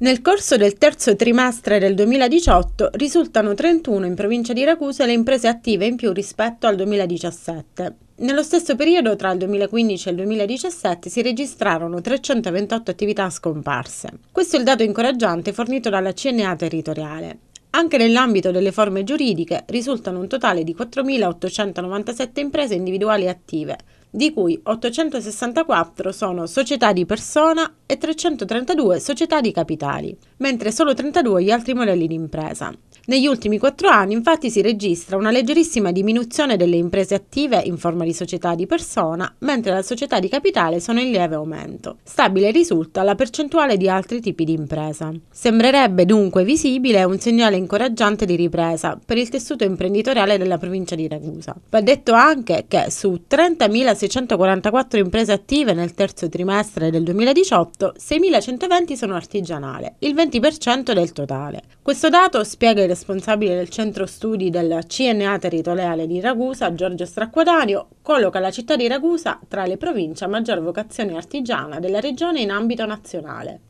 Nel corso del terzo trimestre del 2018 risultano 31 in provincia di Ragusa le imprese attive in più rispetto al 2017. Nello stesso periodo, tra il 2015 e il 2017, si registrarono 328 attività scomparse. Questo è il dato incoraggiante fornito dalla CNA territoriale. Anche nell'ambito delle forme giuridiche risultano un totale di 4.897 imprese individuali attive, di cui 864 sono società di persona e 332 società di capitali, mentre solo 32 gli altri modelli di impresa. Negli ultimi quattro anni infatti si registra una leggerissima diminuzione delle imprese attive in forma di società di persona, mentre le società di capitale sono in lieve aumento. Stabile risulta la percentuale di altri tipi di impresa. Sembrerebbe dunque visibile un segnale incoraggiante di ripresa per il tessuto imprenditoriale della provincia di Ragusa. Va detto anche che su 30.600 644 imprese attive nel terzo trimestre del 2018, 6.120 sono artigianale, il 20% del totale. Questo dato spiega il responsabile del centro studi della CNA territoriale di Ragusa, Giorgio Stracquadario, colloca la città di Ragusa tra le province a maggior vocazione artigiana della regione in ambito nazionale.